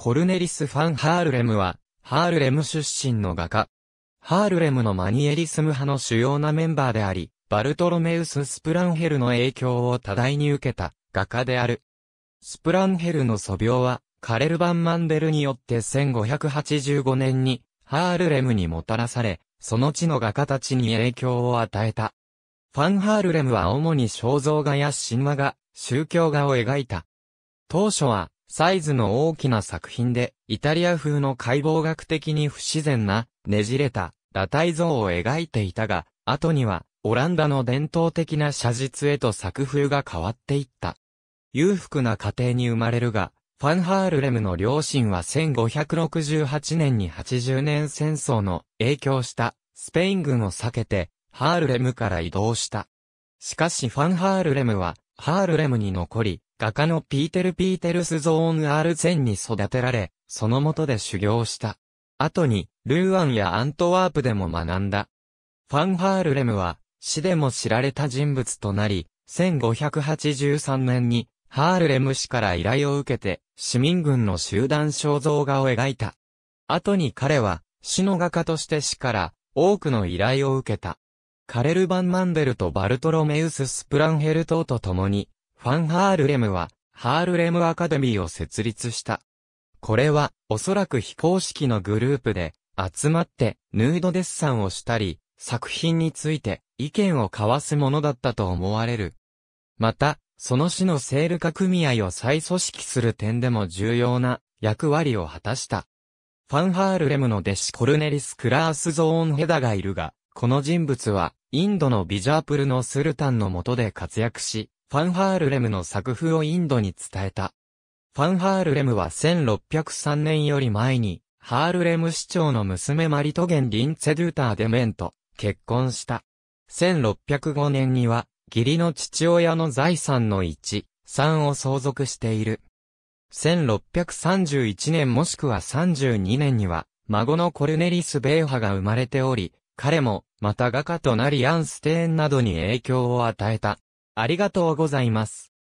コルネリス・ファン・ハールレムは、ハールレム出身の画家。ハールレムのマニエリスム派の主要なメンバーであり、バルトロメウス・スプランヘルの影響を多大に受けた画家である。スプランヘルの素描は、カレル・バン・マンデルによって1585年に、ハールレムにもたらされ、その地の画家たちに影響を与えた。ファン・ハールレムは主に肖像画や神話画、宗教画を描いた。当初は、サイズの大きな作品で、イタリア風の解剖学的に不自然な、ねじれた、裸体像を描いていたが、後には、オランダの伝統的な写実へと作風が変わっていった。裕福な家庭に生まれるが、ファンハールレムの両親は1568年に80年戦争の影響したスペイン軍を避けてハールレムから移動した。しかしファンハールレムはハールレムに残り画家のピーテル・ピーテルスゾーン・アールゼンに育てられ、その下で修行した。後に、ルーアンやアントワープでも学んだ。ファンハールレムは、死でも知られた人物となり、1583年に、ハールレム氏から依頼を受けて、市民軍の集団肖像画を描いた。後に彼は、死の画家として死から、多くの依頼を受けた。カレル・バン・マンデルとバルトロメウス・スプランヘルトと共に、ファン・ハールレムは、ハールレムアカデミーを設立した。これは、おそらく非公式のグループで、集まって、ヌードデッサンをしたり、作品について、意見を交わすものだったと思われる。また、その市のセール化組合を再組織する点でも重要な役割を果たした。ファンハールレムの弟子コルネリス・クラース・ゾーン・ヘダがいるが、この人物は、インドのビジャープルのスルタンの下で活躍し、ファンハールレムの作風をインドに伝えた。ファンハールレムは1603年より前に、ハールレム市長の娘マリトゲン・リンツェドゥーター・デメンと結婚した。1605年には、義理の父親の財産の1、3を相続している。1631年もしくは32年には、孫のコルネリス・ベーハが生まれており、彼も、また画家となりアンステーンなどに影響を与えた。ありがとうございます。